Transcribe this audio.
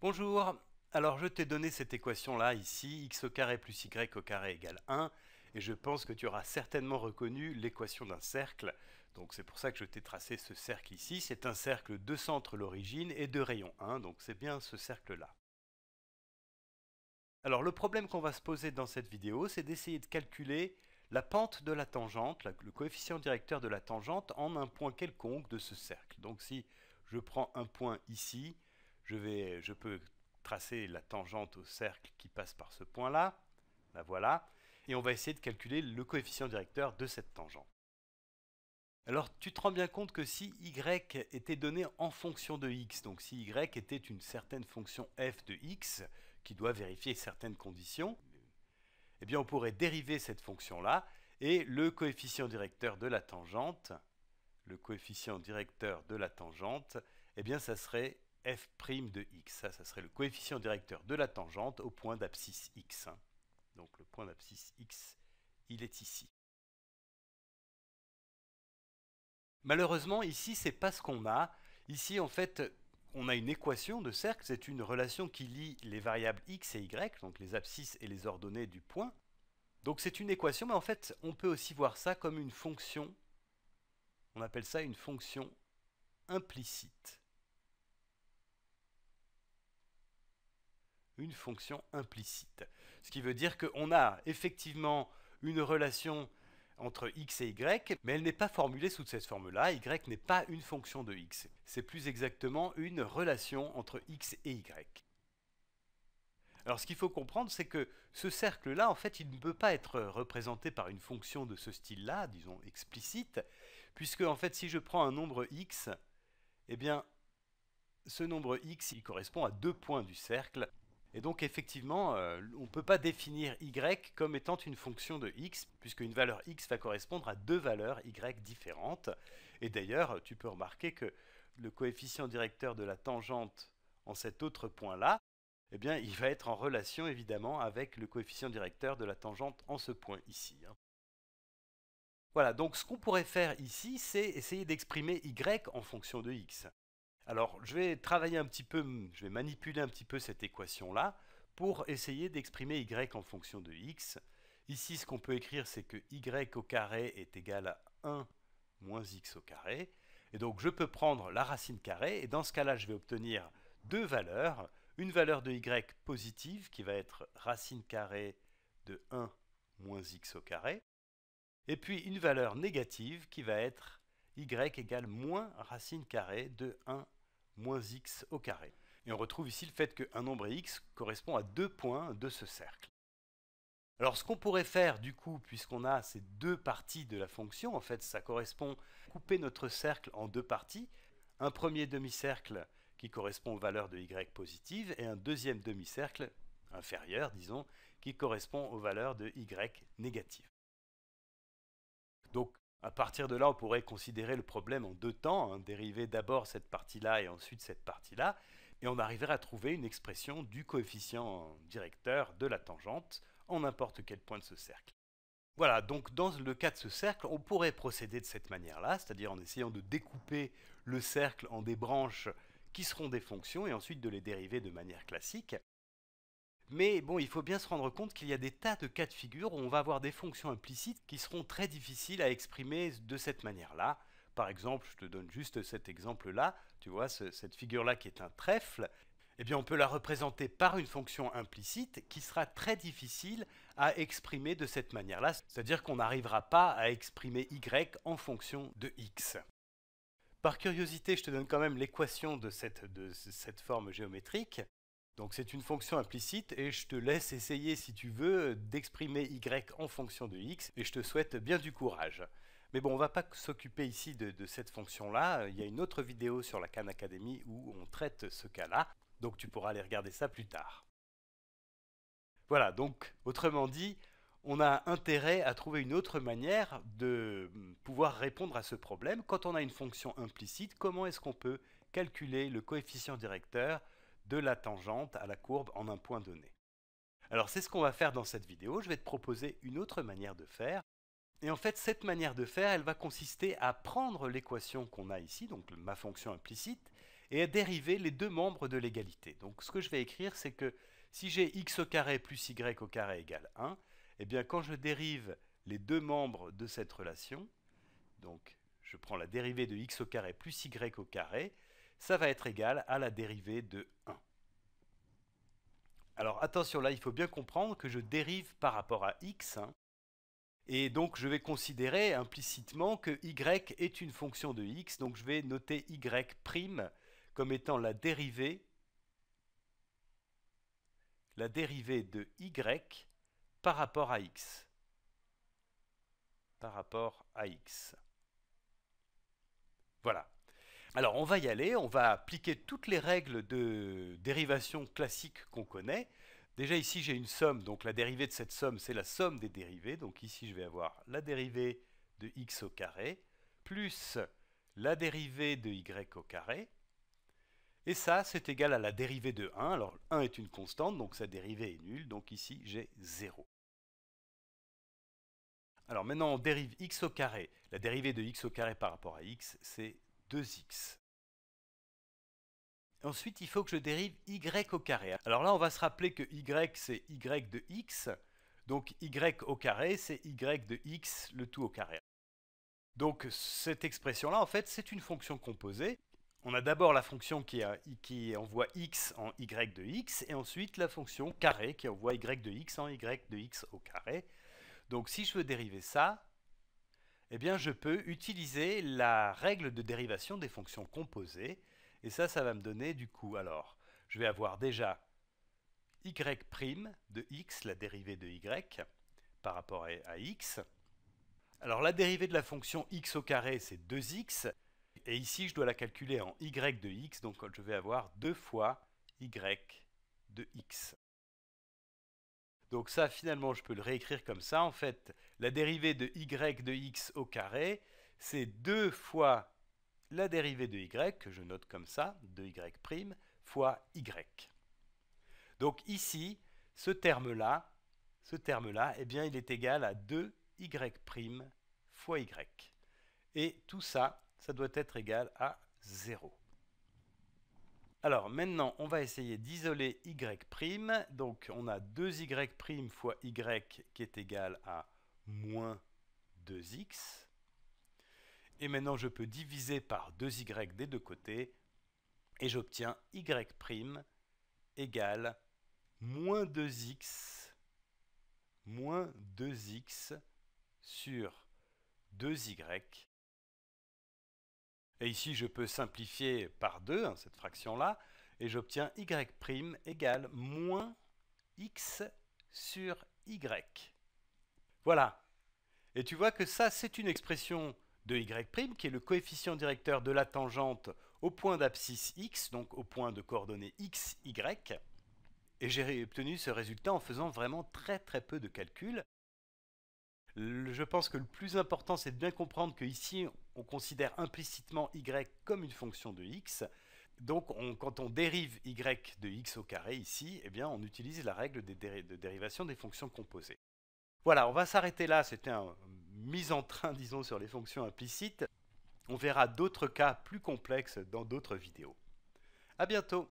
Bonjour, alors je t'ai donné cette équation-là ici, x au carré plus y au carré égale 1, et je pense que tu auras certainement reconnu l'équation d'un cercle, donc c'est pour ça que je t'ai tracé ce cercle ici, c'est un cercle de centre l'origine et de rayon 1, donc c'est bien ce cercle-là. Alors le problème qu'on va se poser dans cette vidéo, c'est d'essayer de calculer la pente de la tangente, le coefficient directeur de la tangente, en un point quelconque de ce cercle. Donc si je prends un point ici, je, peux tracer la tangente au cercle qui passe par ce point-là, la voilà, et on va essayer de calculer le coefficient directeur de cette tangente. Alors tu te rends bien compte que si y était donné en fonction de x, donc si y était une certaine fonction f de x, qui doit vérifier certaines conditions, eh bien on pourrait dériver cette fonction-là, et le coefficient directeur de la tangente, le coefficient directeur de la tangente, eh bien ça serait f' prime de x. Ça, serait le coefficient directeur de la tangente au point d'abscisse x. Donc le point d'abscisse x, il est ici. Malheureusement, ici, c'est pas ce qu'on a. Ici, en fait, on a une équation de cercle, c'est une relation qui lie les variables x et y, donc les abscisses et les ordonnées du point. Donc c'est une équation, mais en fait, on peut aussi voir ça comme une fonction. On appelle ça une fonction implicite. une fonction implicite. Ce qui veut dire qu'on a effectivement une relation entre x et y, mais elle n'est pas formulée sous cette forme-là. y n'est pas une fonction de x. C'est plus exactement une relation entre x et y. Alors ce qu'il faut comprendre, c'est que ce cercle-là, en fait, il ne peut pas être représenté par une fonction de ce style-là, disons explicite, puisque en fait, si je prends un nombre x, eh bien, ce nombre x, il correspond à deux points du cercle, et donc effectivement, euh, on ne peut pas définir y comme étant une fonction de x, puisque une valeur x va correspondre à deux valeurs y différentes. Et d'ailleurs, tu peux remarquer que le coefficient directeur de la tangente en cet autre point-là, eh bien, il va être en relation évidemment avec le coefficient directeur de la tangente en ce point ici. Hein. Voilà, donc ce qu'on pourrait faire ici, c'est essayer d'exprimer y en fonction de x. Alors, je vais travailler un petit peu, je vais manipuler un petit peu cette équation-là pour essayer d'exprimer y en fonction de x. Ici, ce qu'on peut écrire, c'est que y au carré est égal à 1 moins x au carré. Et donc, je peux prendre la racine carrée, et dans ce cas-là, je vais obtenir deux valeurs. Une valeur de y positive, qui va être racine carrée de 1 moins x au carré. Et puis, une valeur négative, qui va être y égale moins racine carrée de 1 moins x au carré. Et on retrouve ici le fait qu'un nombre x correspond à deux points de ce cercle. Alors ce qu'on pourrait faire du coup, puisqu'on a ces deux parties de la fonction, en fait ça correspond à couper notre cercle en deux parties, un premier demi-cercle qui correspond aux valeurs de y positives et un deuxième demi-cercle inférieur, disons, qui correspond aux valeurs de y négatives. Donc à partir de là, on pourrait considérer le problème en deux temps, hein, dériver d'abord cette partie-là et ensuite cette partie-là, et on arriverait à trouver une expression du coefficient directeur de la tangente en n'importe quel point de ce cercle. Voilà, donc dans le cas de ce cercle, on pourrait procéder de cette manière-là, c'est-à-dire en essayant de découper le cercle en des branches qui seront des fonctions et ensuite de les dériver de manière classique. Mais bon, il faut bien se rendre compte qu'il y a des tas de cas de figure où on va avoir des fonctions implicites qui seront très difficiles à exprimer de cette manière-là. Par exemple, je te donne juste cet exemple-là, tu vois, cette figure-là qui est un trèfle, eh bien on peut la représenter par une fonction implicite qui sera très difficile à exprimer de cette manière-là, c'est-à-dire qu'on n'arrivera pas à exprimer y en fonction de x. Par curiosité, je te donne quand même l'équation de cette forme géométrique. Donc c'est une fonction implicite et je te laisse essayer si tu veux d'exprimer y en fonction de x et je te souhaite bien du courage. Mais bon, on ne va pas s'occuper ici de, de cette fonction-là. Il y a une autre vidéo sur la Khan Academy où on traite ce cas-là, donc tu pourras aller regarder ça plus tard. Voilà, donc autrement dit, on a intérêt à trouver une autre manière de pouvoir répondre à ce problème. Quand on a une fonction implicite, comment est-ce qu'on peut calculer le coefficient directeur de la tangente à la courbe en un point donné. Alors c'est ce qu'on va faire dans cette vidéo, je vais te proposer une autre manière de faire. Et en fait, cette manière de faire, elle va consister à prendre l'équation qu'on a ici, donc ma fonction implicite, et à dériver les deux membres de l'égalité. Donc ce que je vais écrire, c'est que si j'ai x au carré plus y au carré égale 1, eh bien quand je dérive les deux membres de cette relation, donc je prends la dérivée de x au carré plus y au carré, ça va être égal à la dérivée de 1. Alors attention, là, il faut bien comprendre que je dérive par rapport à x, et donc je vais considérer implicitement que y est une fonction de x, donc je vais noter y' comme étant la dérivée la dérivée de y par rapport à x. Par rapport à x. Voilà. Alors on va y aller, on va appliquer toutes les règles de dérivation classique qu'on connaît. Déjà ici j'ai une somme, donc la dérivée de cette somme c'est la somme des dérivées. Donc ici je vais avoir la dérivée de x au carré plus la dérivée de y au carré. Et ça c'est égal à la dérivée de 1. Alors 1 est une constante donc sa dérivée est nulle, donc ici j'ai 0. Alors maintenant on dérive x au carré. La dérivée de x au carré par rapport à x c'est 2x. Ensuite, il faut que je dérive y au carré. Alors là, on va se rappeler que y, c'est y de x. Donc y au carré, c'est y de x, le tout au carré. Donc cette expression-là, en fait, c'est une fonction composée. On a d'abord la fonction qui, qui, envoie x en y de x, et ensuite la fonction carré qui envoie y de x en y de x au carré. Donc si je veux dériver ça, eh bien je peux utiliser la règle de dérivation des fonctions composées. Et ça, ça va me donner du coup, alors, je vais avoir déjà y' de x, la dérivée de y, par rapport à, x. Alors la dérivée de la fonction x au carré, c'est 2x. Et ici, je dois la calculer en y de x, donc je vais avoir 2 fois y de x. Donc ça, finalement, je peux le réécrire comme ça. En fait, la dérivée de y de x au carré, c'est 2 fois la dérivée de y, que je note comme ça, 2 y', fois y. Donc ici, ce terme-là, ce terme-là, eh bien, il est égal à 2y' prime fois y. Et tout ça, ça doit être égal à 0. Alors maintenant, on va essayer d'isoler y'. Donc on a 2y' fois y qui est égal à moins 2x. Et maintenant, je peux diviser par 2y des deux côtés et j'obtiens y' égale moins 2x 2x sur 2y et ici, je peux simplifier par 2 hein, cette fraction-là, et j'obtiens y' égale moins x sur y. Voilà. Et tu vois que ça, c'est une expression de y' qui est le coefficient directeur de la tangente au point d'abscisse x, donc au point de coordonnées x, y. Et j'ai obtenu ce résultat en faisant vraiment très très peu de calculs. Je pense que le plus important, c'est de bien comprendre qu'ici, on considère implicitement y comme une fonction de x. Donc, quand on dérive y de x au carré ici, eh bien, on utilise la règle de dérivation des fonctions composées. Voilà, on va s'arrêter là. C'était une mise en train, disons, sur les fonctions implicites. On verra d'autres cas plus complexes dans d'autres vidéos. A bientôt